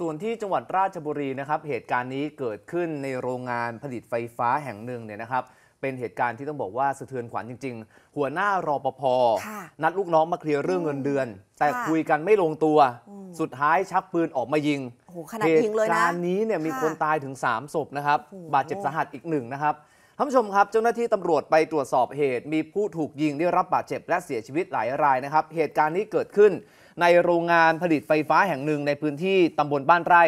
ส่วนที่จังหวัดราชบุรีนะครับ เหตุการณ์นี้เกิดขึ้นในโรงงานผลิตไฟฟ้าแห่งหนึ่งเนี่ยนะครับ เป็นเหตุการณ์ที่ต้องบอกว่าสะเทือนขวัญจริงๆ หัวหน้ารอปภ นัดลูกน้องมาเคลียร์เรื่องเงินเดือน แต่คุยกันไม่ลงตัว สุดท้ายชักปืนออกมายิงเหตุการณ์นี้เนี่ยมีคนตายถึง 3 ศพนะครับ บาดเจ็บสาหัสอีกหนึ่งนะครับท่านผู้ชมครับเจ้าหน้าที่ตำรวจไปตรวจสอบเหตุมีผู้ถูกยิงได้รับบาดเจ็บและเสียชีวิตหลายรายนะครับ เหตุการณ์นี้เกิดขึ้น ในโรงงานผลิตไฟฟ้าแห่งหนึ่งในพื้นที่ตำบลบ้านไร่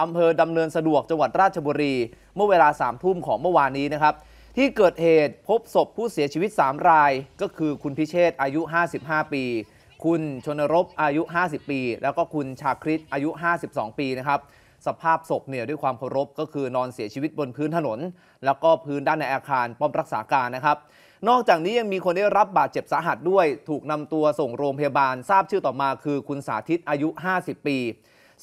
อำเภอดำเนินสะดวกจังหวัดราชบุรี เมื่อเวลา3ามทุ่มของเมื่อวานนี้นะครับ ที่เกิดเหตุพบศพผู้เสียชีวิต 3 ราย ก็คือคุณพิเชษอายุ 55 ปี คุณชนรบอายุ 50 ปี แล้วก็คุณชาคริตอายุ 52 ปีนะครับสภาพศพเนี่ยด้วยความเคารพก็คือนอนเสียชีวิตบนพื้นถนน แล้วก็พื้นด้านในอาคารป้อมรักษาการนะครับ นอกจากนี้ยังมีคนได้รับบาดเจ็บสาหัสด้วย ถูกนำตัวส่งโรงพยาบาล ทราบชื่อต่อมาคือคุณสาธิตอายุ 50 ปี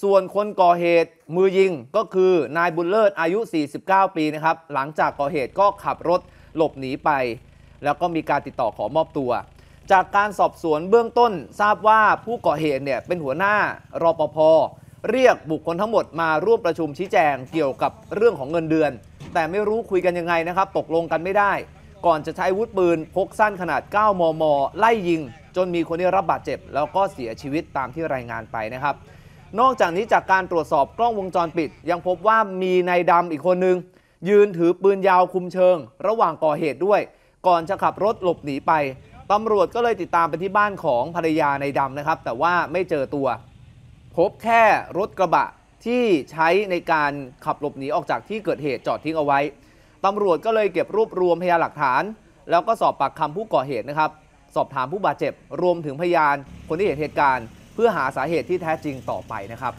ส่วนคนก่อเหตุมือยิงก็คือนายบุญเลิศอายุ 49 ปีนะครับ หลังจากก่อเหตุก็ขับรถหลบหนีไป แล้วก็มีการติดต่อขอมอบตัว จากการสอบสวนเบื้องต้นทราบว่าผู้ก่อเหตุเนี่ยเป็นหัวหน้ารอปภเรียกบุคคลทั้งหมดมาร่วมประชุมชี้แจงเกี่ยวกับเรื่องของเงินเดือน แต่ไม่รู้คุยกันยังไงนะครับ ตกลงกันไม่ได้ ก่อนจะใช้วุธปืนพกสั้นขนาด 9 มม ไล่ยิง จนมีคนได้รับบาดเจ็บ แล้วก็เสียชีวิตตามที่รายงานไปนะครับ นอกจากนี้จากการตรวจสอบกล้องวงจรปิด ยังพบว่ามีนายดำอีกคนนึงยืนถือปืนยาวคุมเชิง ระหว่างก่อเหตุด้วย ก่อนจะขับรถหลบหนีไปตำรวจก็เลยติดตามไปที่บ้านของภรรยาในดำนะครับ แต่ว่าไม่เจอตัวพบแค่รถกระบะที่ใช้ในการขับหลบหนีออกจากที่เกิดเหตุจอดทิ้งเอาไว้ ตำรวจก็เลยเก็บรวบรวมพยานหลักฐาน แล้วก็สอบปากคำผู้ก่อเหตุนะครับ สอบถามผู้บาดเจ็บรวมถึงพยานคนที่เห็นเหตุการณ์ เพื่อหาสาเหตุที่แท้จริงต่อไปนะครับ